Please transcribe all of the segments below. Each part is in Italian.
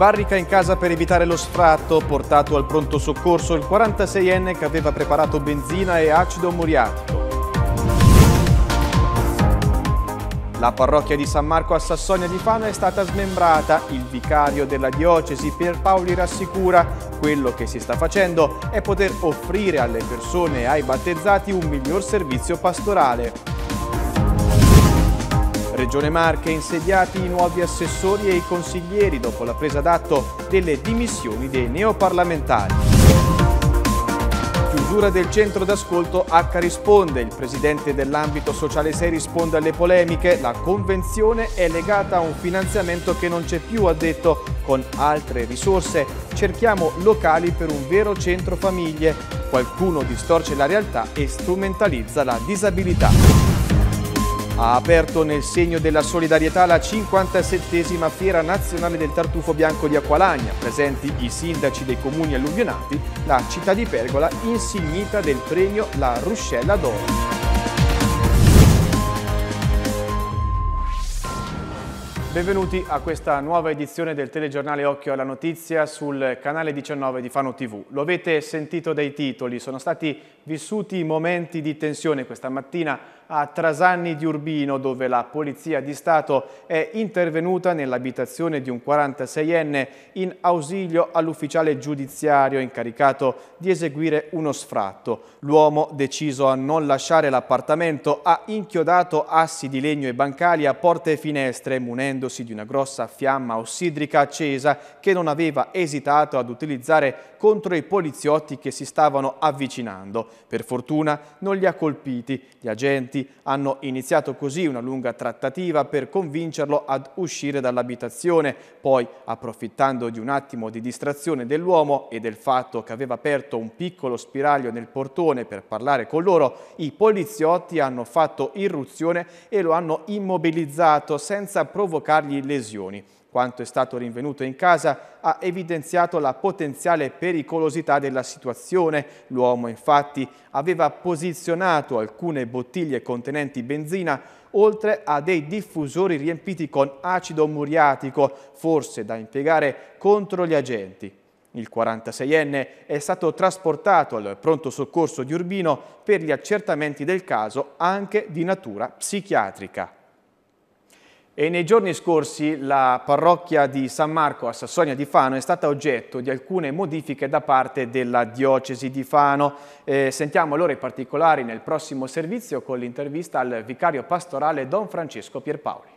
barrica in casa per evitare lo sfratto, portato al pronto soccorso il 46enne che aveva preparato benzina e acido muriatico. La parrocchia di San Marco a Sassonia di Fano è stata smembrata. Il vicario della diocesi Pierpaoli rassicura quello che si sta facendo è poter offrire alle persone e ai battezzati un miglior servizio pastorale. Regione Marche insediati i nuovi assessori e i consiglieri dopo la presa d'atto delle dimissioni dei neoparlamentari. Chiusura del centro d'ascolto H risponde, il presidente dell'ambito sociale 6 risponde alle polemiche, la convenzione è legata a un finanziamento che non c'è più, ha detto, con altre risorse cerchiamo locali per un vero centro famiglie, qualcuno distorce la realtà e strumentalizza la disabilità ha aperto nel segno della solidarietà la 57esima Fiera Nazionale del Tartufo Bianco di Acqualagna, presenti i sindaci dei comuni alluvionati, la città di Pergola insignita del premio La Ruscella d'Oro. Benvenuti a questa nuova edizione del telegiornale Occhio alla Notizia sul canale 19 di Fano TV. Lo avete sentito dai titoli, sono stati vissuti momenti di tensione questa mattina a Trasanni di Urbino dove la Polizia di Stato è intervenuta nell'abitazione di un 46enne in ausilio all'ufficiale giudiziario incaricato di eseguire uno sfratto. L'uomo, deciso a non lasciare l'appartamento, ha inchiodato assi di legno e bancali a porte e finestre munendosi di una grossa fiamma ossidrica accesa che non aveva esitato ad utilizzare contro i poliziotti che si stavano avvicinando. Per fortuna non li ha colpiti. Gli agenti Uniti hanno iniziato così una lunga trattativa per convincerlo ad uscire dall'abitazione, poi approfittando di un attimo di distrazione dell'uomo e del fatto che aveva aperto un piccolo spiraglio nel portone per parlare con loro, i poliziotti hanno fatto irruzione e lo hanno immobilizzato senza provocargli lesioni. Quanto è stato rinvenuto in casa ha evidenziato la potenziale pericolosità della situazione. L'uomo infatti aveva posizionato alcune bottiglie contenenti benzina oltre a dei diffusori riempiti con acido muriatico, forse da impiegare contro gli agenti. Il 46enne è stato trasportato al pronto soccorso di Urbino per gli accertamenti del caso anche di natura psichiatrica. E nei giorni scorsi la parrocchia di San Marco a Sassonia di Fano è stata oggetto di alcune modifiche da parte della diocesi di Fano. Eh, sentiamo allora i particolari nel prossimo servizio con l'intervista al vicario pastorale Don Francesco Pierpaoli.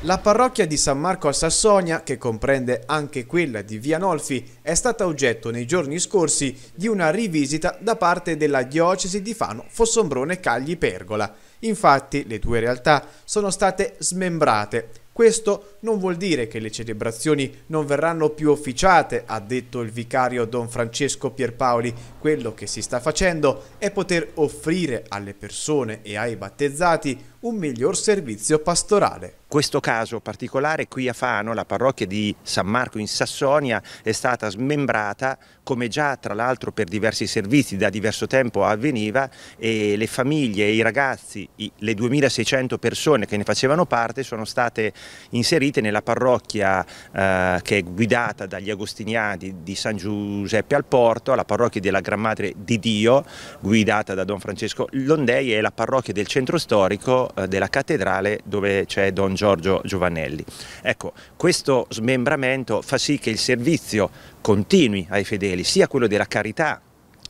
La parrocchia di San Marco a Sassonia, che comprende anche quella di Via Nolfi, è stata oggetto nei giorni scorsi di una rivisita da parte della diocesi di Fano Fossombrone Cagli Pergola. Infatti le due realtà sono state smembrate. Questo non vuol dire che le celebrazioni non verranno più officiate, ha detto il vicario Don Francesco Pierpaoli. Quello che si sta facendo è poter offrire alle persone e ai battezzati un miglior servizio pastorale. Questo caso particolare qui a Fano, la parrocchia di San Marco in Sassonia, è stata smembrata come già tra l'altro per diversi servizi da diverso tempo avveniva e le famiglie, i ragazzi, le 2600 persone che ne facevano parte sono state inserite costruite nella parrocchia eh, che è guidata dagli Agostiniani di San Giuseppe al Porto, la parrocchia della Gran Madre di Dio, guidata da Don Francesco Londei, è la parrocchia del centro storico eh, della cattedrale dove c'è Don Giorgio Giovanelli. Ecco, questo smembramento fa sì che il servizio continui ai fedeli, sia quello della carità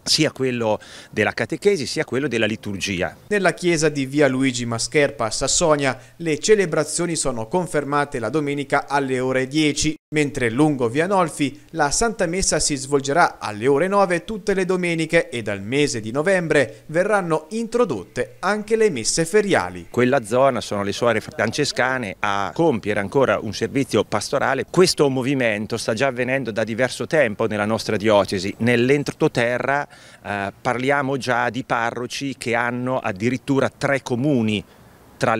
sia quello della catechesi sia quello della liturgia. Nella chiesa di via Luigi Mascherpa a Sassonia le celebrazioni sono confermate la domenica alle ore 10 mentre lungo Via Nolfi la Santa Messa si svolgerà alle ore 9 tutte le domeniche e dal mese di novembre verranno introdotte anche le messe feriali. Quella zona sono le suore francescane a compiere ancora un servizio pastorale. Questo movimento sta già avvenendo da diverso tempo nella nostra diocesi. Nell'entroterra eh, parliamo già di parroci che hanno addirittura tre comuni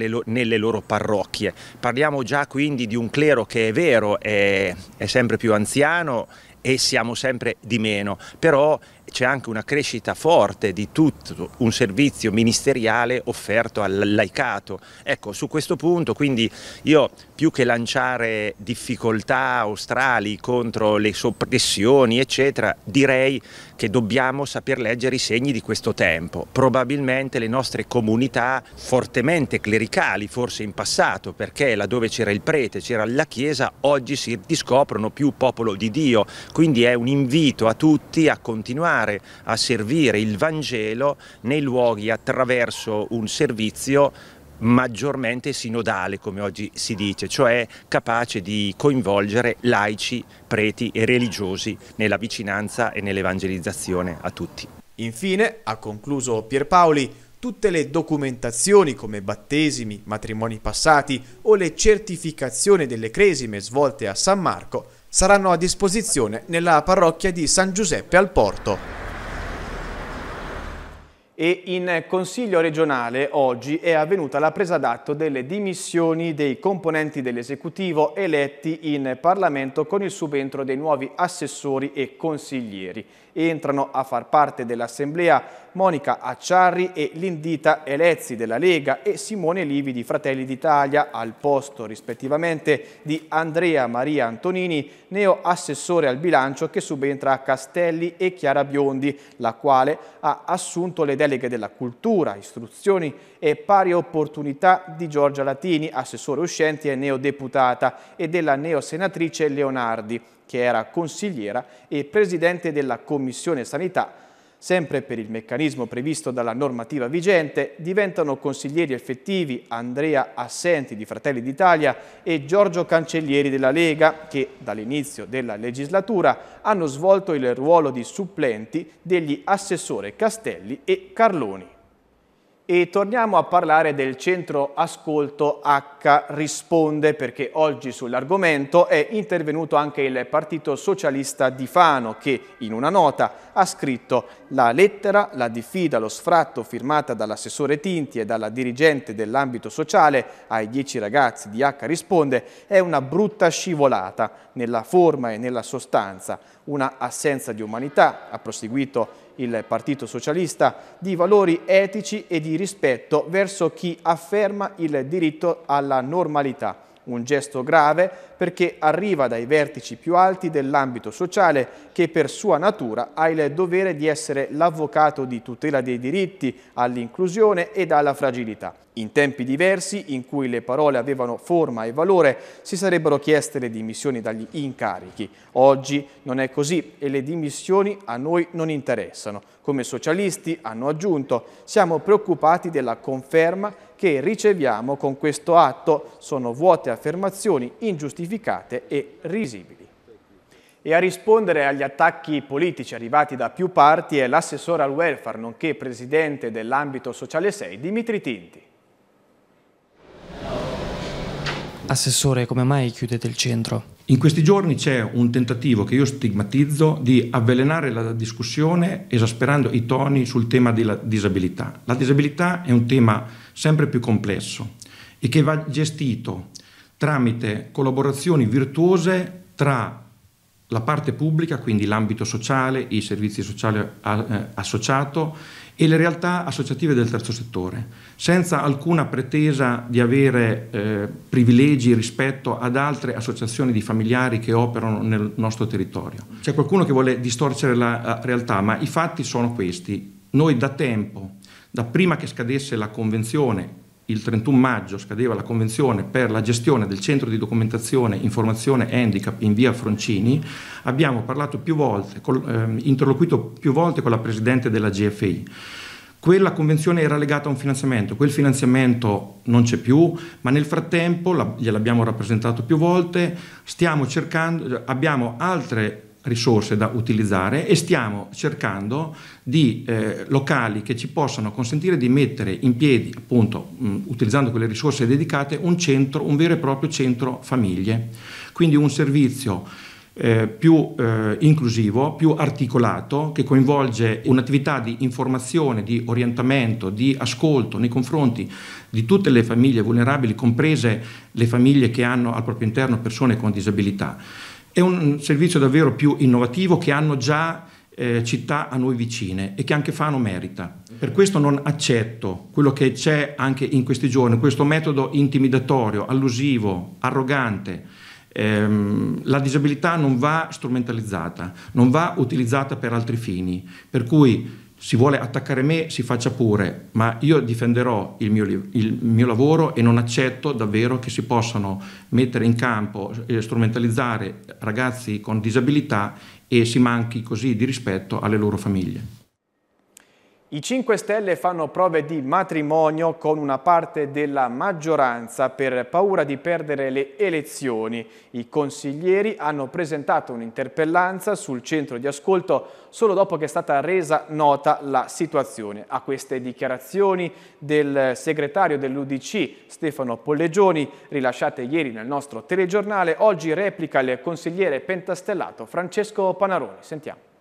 lo nelle loro parrocchie. Parliamo già quindi di un clero che è vero, è, è sempre più anziano e siamo sempre di meno, però c'è anche una crescita forte di tutto un servizio ministeriale offerto al laicato. Ecco, su questo punto quindi io più che lanciare difficoltà australi contro le soppressioni eccetera, direi che dobbiamo saper leggere i segni di questo tempo. Probabilmente le nostre comunità fortemente clericali, forse in passato, perché laddove c'era il prete, c'era la Chiesa, oggi si riscoprono più popolo di Dio. Quindi è un invito a tutti a continuare tornare a servire il Vangelo nei luoghi attraverso un servizio maggiormente sinodale, come oggi si dice, cioè capace di coinvolgere laici, preti e religiosi nella vicinanza e nell'evangelizzazione a tutti. Infine, ha concluso Pierpaoli, tutte le documentazioni come battesimi, matrimoni passati o le certificazioni delle cresime svolte a San Marco saranno a disposizione nella parrocchia di San Giuseppe al Porto. E in Consiglio regionale oggi è avvenuta la presa d'atto delle dimissioni dei componenti dell'esecutivo eletti in Parlamento con il subentro dei nuovi assessori e consiglieri. Entrano a far parte dell'Assemblea Monica Acciarri e Lindita Elezzi della Lega e Simone Livi di Fratelli d'Italia al posto rispettivamente di Andrea Maria Antonini, neo assessore al bilancio che subentra a Castelli e Chiara Biondi, la quale ha assunto le deleghe della cultura, istruzioni e pari opportunità di Giorgia Latini, assessore uscente e neodeputata, e della neo senatrice Leonardi che era consigliera e presidente della Commissione Sanità. Sempre per il meccanismo previsto dalla normativa vigente, diventano consiglieri effettivi Andrea Assenti di Fratelli d'Italia e Giorgio Cancellieri della Lega, che dall'inizio della legislatura hanno svolto il ruolo di supplenti degli assessore Castelli e Carloni e torniamo a parlare del centro ascolto H risponde perché oggi sull'argomento è intervenuto anche il Partito Socialista di Fano che in una nota ha scritto la lettera, la diffida, lo sfratto firmata dall'assessore Tinti e dalla dirigente dell'ambito sociale ai dieci ragazzi di H risponde è una brutta scivolata nella forma e nella sostanza, una assenza di umanità, ha proseguito il Partito Socialista, di valori etici e di rispetto verso chi afferma il diritto alla normalità un gesto grave perché arriva dai vertici più alti dell'ambito sociale che per sua natura ha il dovere di essere l'avvocato di tutela dei diritti all'inclusione e alla fragilità. In tempi diversi, in cui le parole avevano forma e valore, si sarebbero chieste le dimissioni dagli incarichi. Oggi non è così e le dimissioni a noi non interessano. Come socialisti, hanno aggiunto, siamo preoccupati della conferma che riceviamo con questo atto sono vuote affermazioni ingiustificate e risibili. E a rispondere agli attacchi politici arrivati da più parti è l'assessore al welfare, nonché presidente dell'ambito sociale 6, Dimitri Tinti. Assessore, come mai chiudete il centro? In questi giorni c'è un tentativo che io stigmatizzo di avvelenare la discussione esasperando i toni sul tema della disabilità. La disabilità è un tema sempre più complesso e che va gestito tramite collaborazioni virtuose tra la parte pubblica, quindi l'ambito sociale, i servizi sociali eh, associato e le realtà associative del terzo settore, senza alcuna pretesa di avere eh, privilegi rispetto ad altre associazioni di familiari che operano nel nostro territorio. C'è qualcuno che vuole distorcere la eh, realtà, ma i fatti sono questi. Noi da tempo, da prima che scadesse la convenzione il 31 maggio scadeva la convenzione per la gestione del centro di documentazione informazione handicap in via Froncini, abbiamo parlato più volte, ehm, interloquito più volte con la presidente della GFI. Quella convenzione era legata a un finanziamento, quel finanziamento non c'è più, ma nel frattempo, gliel'abbiamo rappresentato più volte, cercando, abbiamo altre risorse da utilizzare e stiamo cercando di eh, locali che ci possano consentire di mettere in piedi, appunto mh, utilizzando quelle risorse dedicate, un centro, un vero e proprio centro famiglie, quindi un servizio eh, più eh, inclusivo, più articolato, che coinvolge un'attività di informazione, di orientamento, di ascolto nei confronti di tutte le famiglie vulnerabili, comprese le famiglie che hanno al proprio interno persone con disabilità è un servizio davvero più innovativo che hanno già eh, città a noi vicine e che anche Fano merita. Per questo non accetto quello che c'è anche in questi giorni, questo metodo intimidatorio, allusivo, arrogante. Eh, la disabilità non va strumentalizzata, non va utilizzata per altri fini, per cui si vuole attaccare me si faccia pure, ma io difenderò il mio, il mio, lavoro e non accetto davvero che si possano mettere in campo, e eh, strumentalizzare ragazzi con disabilità e si manchi così di rispetto alle loro famiglie. I 5 Stelle fanno prove di matrimonio con una parte della maggioranza per paura di perdere le elezioni. I consiglieri hanno presentato un'interpellanza sul centro di ascolto solo dopo che è stata resa nota la situazione. A queste dichiarazioni del segretario dell'Udc Stefano Pollegioni, rilasciate ieri nel nostro telegiornale, oggi replica il consigliere pentastellato Francesco Panaroni. Sentiamo.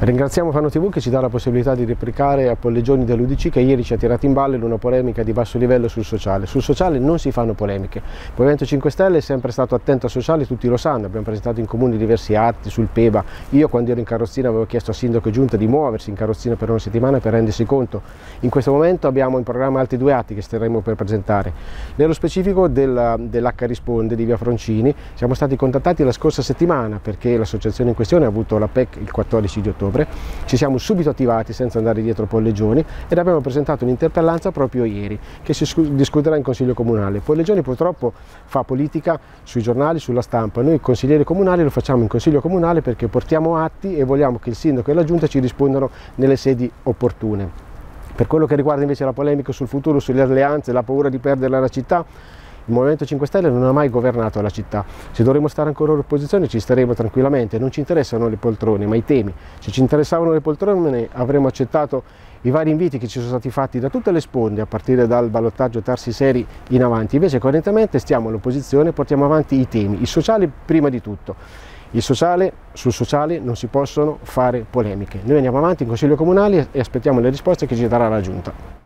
Ringraziamo Fano TV che ci dà la possibilità di replicare a Pollegioni dell'Udc che ieri ci ha tirato in ballo in una polemica di basso livello sul sociale. Sul sociale non si fanno polemiche. Il Movimento 5 Stelle è sempre stato attento al sociale, tutti lo sanno, abbiamo presentato in comune diversi atti sul PEBA. Io quando ero in carrozzina avevo chiesto al sindaco Giunta di muoversi in carrozzina per una settimana per rendersi conto. In questo momento abbiamo in programma altri due atti che staremo per presentare. Nello specifico del, dell'H Risponde di Via Froncini siamo stati contattati la scorsa settimana perché l'associazione in questione ha avuto la PEC il 14 di ottobre ottobre, ci siamo subito attivati senza andare dietro Pollegioni ed abbiamo presentato un'interpellanza proprio ieri che si discuterà in Consiglio Comunale. Pollegioni purtroppo fa politica sui giornali, sulla stampa, noi consiglieri comunali lo facciamo in Consiglio Comunale perché portiamo atti e vogliamo che il Sindaco e la Giunta ci rispondano nelle sedi opportune. Per quello che riguarda invece la polemica sul futuro, sulle alleanze, la paura di perdere la città, il Movimento 5 Stelle non ha mai governato la città, se dovremo stare ancora all'opposizione ci staremo tranquillamente, non ci interessano le poltrone ma i temi, se ci interessavano le poltrone avremmo accettato i vari inviti che ci sono stati fatti da tutte le sponde a partire dal ballottaggio Tarsi Seri in avanti, invece coerentemente stiamo all'opposizione e portiamo avanti i temi, il sociale prima di tutto. Il Sociale, sul sociale non si possono fare polemiche. Noi andiamo avanti in Consiglio Comunale e aspettiamo le risposte che ci darà la Giunta.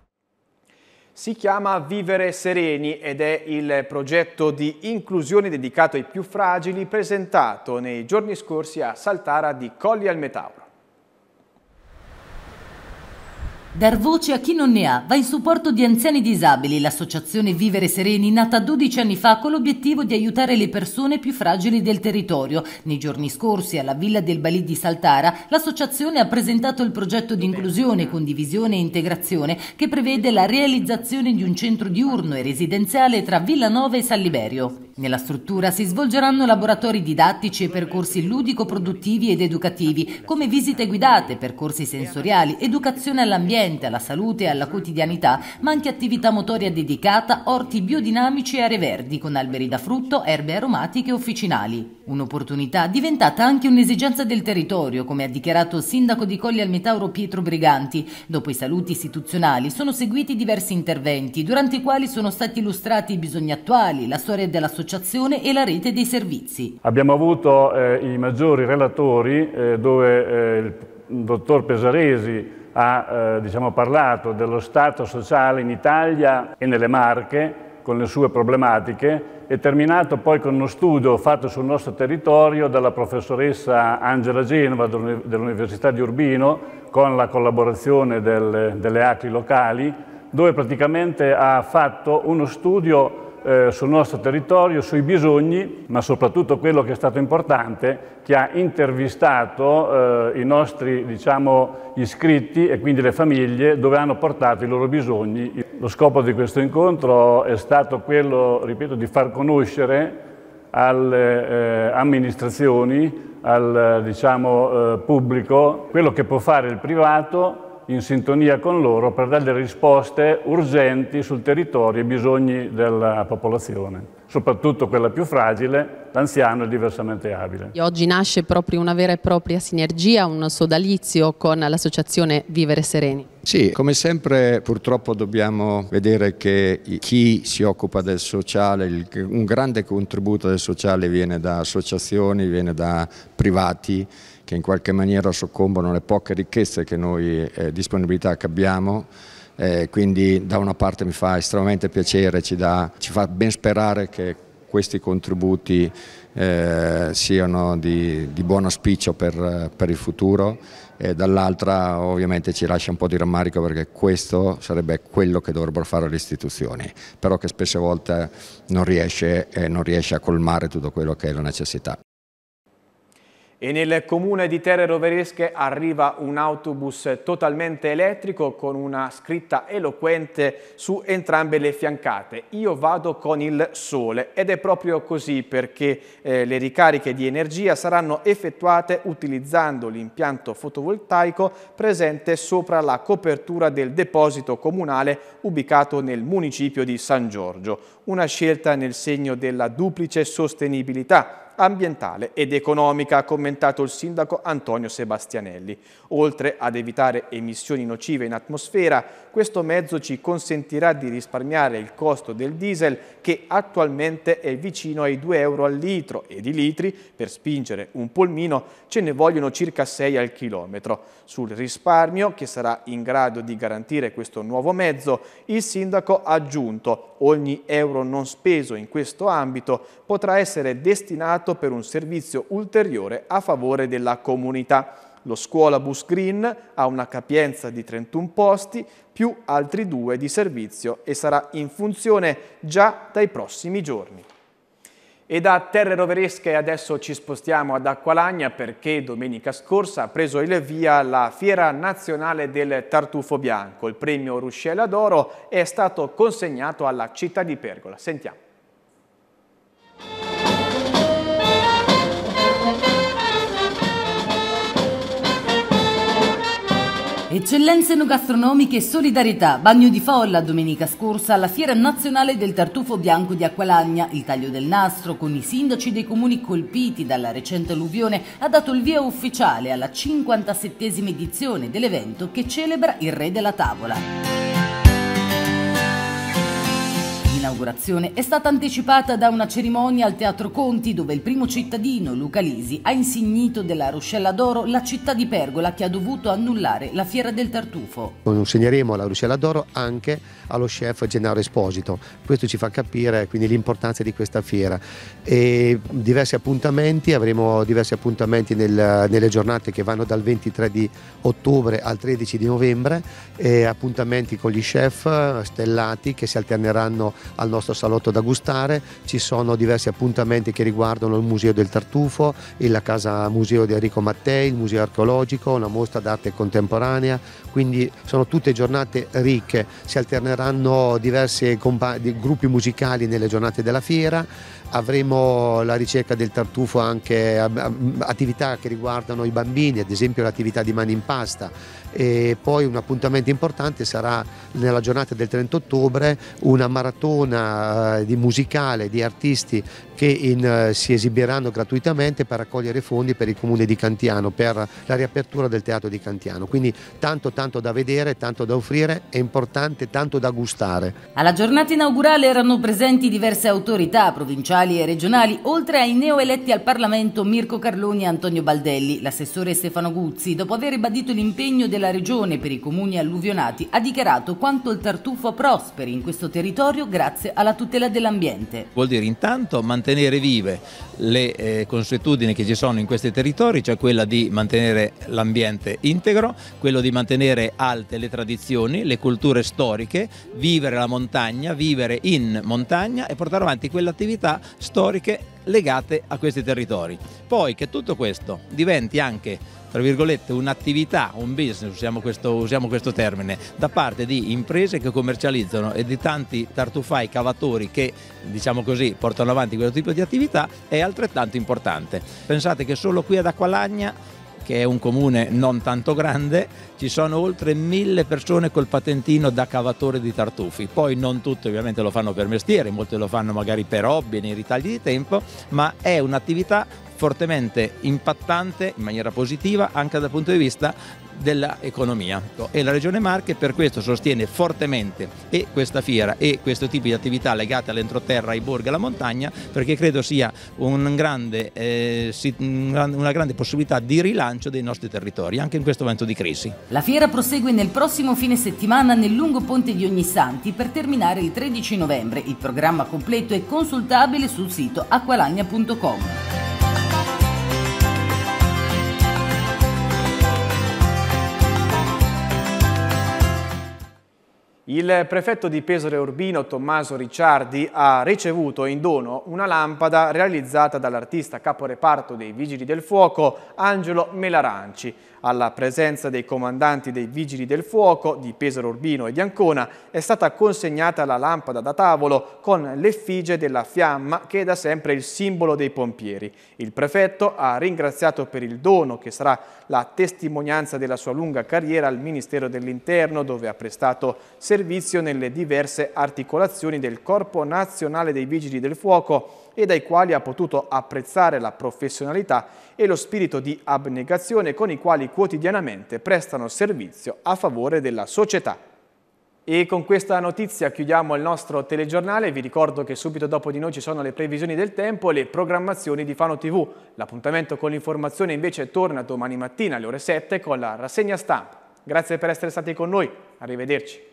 Si chiama Vivere Sereni ed è il progetto di inclusione dedicato ai più fragili presentato nei giorni scorsi a Saltara di Colli al Metauro. Dar voce a chi non ne ha va in supporto di anziani disabili, l'associazione Vivere Sereni, nata 12 anni fa con l'obiettivo di aiutare le persone più fragili del territorio. Nei giorni scorsi, alla Villa del Balì di Saltara, l'associazione ha presentato il progetto di inclusione, condivisione e integrazione che prevede la realizzazione di un centro diurno e residenziale tra Villa Nova e Saliberio. Nella struttura si svolgeranno laboratori didattici e percorsi ludico-produttivi ed educativi, come visite guidate, percorsi sensoriali, educazione all'ambiente ambiente, alla salute e alla quotidianità, ma anche attività motoria dedicata, orti biodinamici e aree verdi con alberi da frutto, erbe aromatiche e officinali. Un'opportunità diventata anche un'esigenza del territorio, come ha dichiarato il sindaco di Colli al Metauro Pietro Briganti. Dopo i saluti istituzionali sono seguiti diversi interventi, durante i quali sono stati illustrati i bisogni attuali, la storia dell'associazione e la rete dei servizi. Abbiamo avuto eh, i maggiori relatori eh, dove eh, il dottor Pesaresi ha eh, diciamo, parlato dello Stato sociale in Italia e nelle Marche con le sue problematiche e terminato poi con uno studio fatto sul nostro territorio dalla professoressa Angela Genova dell'Università di Urbino con la collaborazione del, delle ACLI locali dove praticamente ha fatto uno studio eh, sul nostro territorio, sui bisogni, ma soprattutto quello che è stato importante, che ha intervistato eh, i nostri diciamo, iscritti e quindi le famiglie dove hanno portato i loro bisogni. Lo scopo di questo incontro è stato quello, ripeto, di far conoscere alle eh, amministrazioni, al diciamo, eh, pubblico, quello che può fare il privato in sintonia con loro per dare delle risposte urgenti sul territorio ai bisogni della popolazione, soprattutto quella più fragile, l'anziano e diversamente abile. Oggi nasce proprio una vera e propria sinergia, un sodalizio con l'associazione Vivere Sereni. Sì, come sempre purtroppo dobbiamo vedere che chi si occupa del sociale, un grande contributo del sociale viene da associazioni, viene da privati che in qualche maniera soccombono le poche ricchezze che noi, eh, disponibilità che abbiamo, eh, quindi da una parte mi fa estremamente piacere, ci, dà, ci fa ben sperare che questi contributi eh, siano di, di, buon auspicio per, per il futuro e dall'altra ovviamente ci lascia un po' di rammarico perché questo sarebbe quello che dovrebbero fare le istituzioni, però che spesse volte non riesce, eh, non riesce a colmare tutto quello che è la necessità. E nel comune di Terre Roveresche arriva un autobus totalmente elettrico con una scritta eloquente su entrambe le fiancate. Io vado con il sole ed è proprio così perché eh, le ricariche di energia saranno effettuate utilizzando l'impianto fotovoltaico presente sopra la copertura del deposito comunale ubicato nel municipio di San Giorgio. Una scelta nel segno della duplice sostenibilità ambientale ed economica, ha commentato il sindaco Antonio Sebastianelli. Oltre ad evitare emissioni nocive in atmosfera, questo mezzo ci consentirà di risparmiare il costo del diesel che attualmente è vicino ai 2 euro al litro e di litri per spingere un polmino ce ne vogliono circa 6 al chilometro. Sul risparmio che sarà in grado di garantire questo nuovo mezzo, il sindaco ha aggiunto ogni euro non speso in questo ambito potrà essere destinato impiegato per un servizio ulteriore a favore della comunità. Lo scuolabus green ha una capienza di 31 posti più altri due di servizio e sarà in funzione già dai prossimi giorni. E da terre roveresche adesso ci spostiamo ad Acqualagna perché domenica scorsa ha preso il via la Fiera Nazionale del Tartufo Bianco. Il premio Ruscella d'Oro è stato consegnato alla città di Pergola. Sentiamo. Eccellenze no gastronomiche e solidarietà. Bagno di folla domenica scorsa alla Fiera Nazionale del Tartufo Bianco di Acqualagna. Il taglio del nastro con i sindaci dei comuni colpiti dalla recente alluvione ha dato il via ufficiale alla 57esima edizione dell'evento che celebra il re della tavola inaugurazione è stata anticipata da una cerimonia al Teatro Conti dove il primo cittadino, Luca Lisi, ha insignito della Ruscella d'Oro la città di Pergola che ha dovuto annullare la Fiera del Tartufo. Consegneremo la Ruscella d'Oro anche allo chef Gennaro Esposito. Questo ci fa capire quindi l'importanza di questa fiera. E diversi appuntamenti, avremo diversi appuntamenti nel, nelle giornate che vanno dal 23 di ottobre al 13 di novembre, appuntamenti con gli chef stellati che si alterneranno al nostro salotto da gustare, ci sono diversi appuntamenti che riguardano il Museo del Tartufo, la Casa Museo di Enrico Mattei, il Museo Archeologico, una mostra d'arte contemporanea, quindi sono tutte giornate ricche, si alterneranno diversi gruppi musicali nelle giornate della fiera, avremo la ricerca del tartufo anche attività che riguardano i bambini, ad esempio l'attività di mani in pasta e poi un appuntamento importante sarà nella giornata del 30 ottobre una maratona eh, di musicale di artisti che in, eh, si esibiranno gratuitamente per raccogliere fondi per il comune di Cantiano, per la riapertura del teatro di Cantiano. Quindi tanto, tanto tanto da vedere, tanto da offrire, è importante tanto da gustare. Alla giornata inaugurale erano presenti diverse autorità provinciali e regionali, oltre ai neoeletti al Parlamento Mirko Carloni e Antonio Baldelli. L'assessore Stefano Guzzi, dopo aver ribadito l'impegno della regione per i comuni alluvionati, ha dichiarato quanto il tartufo prosperi in questo territorio grazie alla tutela dell'ambiente. Vuol dire intanto mantenere vive le eh, consuetudini che ci sono in questi territori, cioè quella di mantenere l'ambiente integro, quello di mantenere mantenere alte le tradizioni, le culture storiche, vivere la montagna, vivere in montagna e portare avanti quelle attività storiche legate a questi territori. Poi che tutto questo diventi anche tra virgolette, un'attività, un business, usiamo questo, usiamo questo, termine, da parte di imprese che commercializzano e di tanti tartufai cavatori che, diciamo così, portano avanti questo tipo di attività, è altrettanto importante. Pensate che solo qui ad Acqualagna che è un comune non tanto grande, ci sono oltre mille persone col patentino da cavatore di tartufi. Poi non tutti ovviamente lo fanno per mestiere, molti lo fanno magari per hobby, nei ritagli di tempo, ma è un'attività fortemente impattante in maniera positiva anche dal punto di vista dell'economia e la Regione Marche per questo sostiene fortemente e questa fiera e questo tipo di attività legate all'entroterra, ai borghi, alla montagna perché credo sia un grande, eh, una grande possibilità di rilancio dei nostri territori anche in questo momento di crisi. La fiera prosegue nel prossimo fine settimana nel lungo ponte di Ognissanti per terminare il 13 novembre. Il programma completo è consultabile sul sito acqualagna.com. Il prefetto di Pesore Urbino Tommaso Ricciardi ha ricevuto in dono una lampada realizzata dall'artista caporeparto dei Vigili del Fuoco Angelo Melaranci alla presenza dei comandanti dei Vigili del Fuoco di Pesaro Urbino e di Ancona, è stata consegnata la lampada da tavolo con l'effigie della fiamma che è da sempre il simbolo dei pompieri. Il prefetto ha ringraziato per il dono che sarà la testimonianza della sua lunga carriera al Ministero dell'Interno dove ha prestato servizio nelle diverse articolazioni del Corpo Nazionale dei Vigili del Fuoco e dai quali ha potuto apprezzare la professionalità e lo spirito di abnegazione con i quali quotidianamente prestano servizio a favore della società. E con questa notizia chiudiamo il nostro telegiornale, vi ricordo che subito dopo di noi ci sono le previsioni del tempo e le programmazioni di Fano TV. L'appuntamento con l'informazione invece torna domani mattina alle ore 7 con la rassegna stampa. Grazie per essere stati con noi, arrivederci.